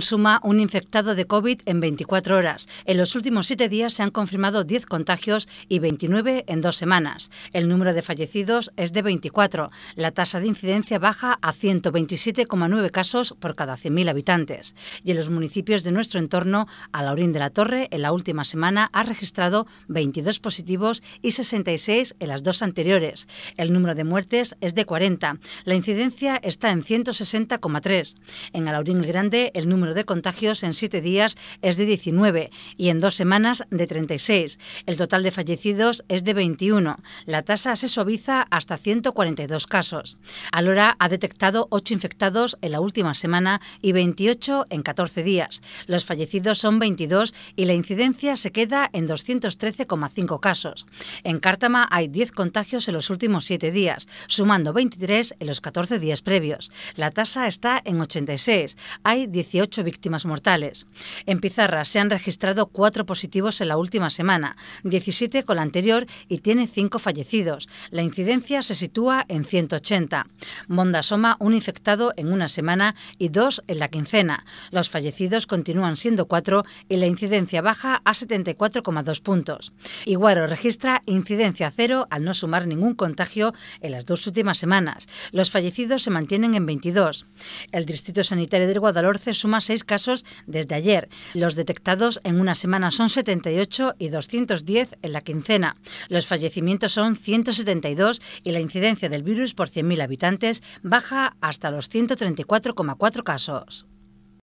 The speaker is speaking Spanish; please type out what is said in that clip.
suma un infectado de COVID en 24 horas. En los últimos siete días se han confirmado 10 contagios y 29 en dos semanas. El número de fallecidos es de 24. La tasa de incidencia baja a 127,9 casos por cada 100.000 habitantes. Y en los municipios de nuestro entorno, Alaurín de la Torre en la última semana ha registrado 22 positivos y 66 en las dos anteriores. El número de muertes es de 40. La incidencia está en 160,3. En Alaurín Grande, el el número de contagios en siete días es de 19 y en dos semanas de 36. El total de fallecidos es de 21. La tasa se suaviza hasta 142 casos. Alora ha detectado 8 infectados en la última semana y 28 en 14 días. Los fallecidos son 22 y la incidencia se queda en 213,5 casos. En Cártama hay 10 contagios en los últimos siete días, sumando 23 en los 14 días previos. La tasa está en 86. Hay 18 18 víctimas mortales. En Pizarra se han registrado cuatro positivos en la última semana, 17 con la anterior y tiene cinco fallecidos. La incidencia se sitúa en 180. Monda asoma un infectado en una semana y dos en la quincena. Los fallecidos continúan siendo cuatro y la incidencia baja a 74,2 puntos. Iguaro registra incidencia cero al no sumar ningún contagio en las dos últimas semanas. Los fallecidos se mantienen en 22. El Distrito Sanitario del Guadalhorce suma seis casos desde ayer. Los detectados en una semana son 78 y 210 en la quincena. Los fallecimientos son 172 y la incidencia del virus por 100.000 habitantes baja hasta los 134,4 casos.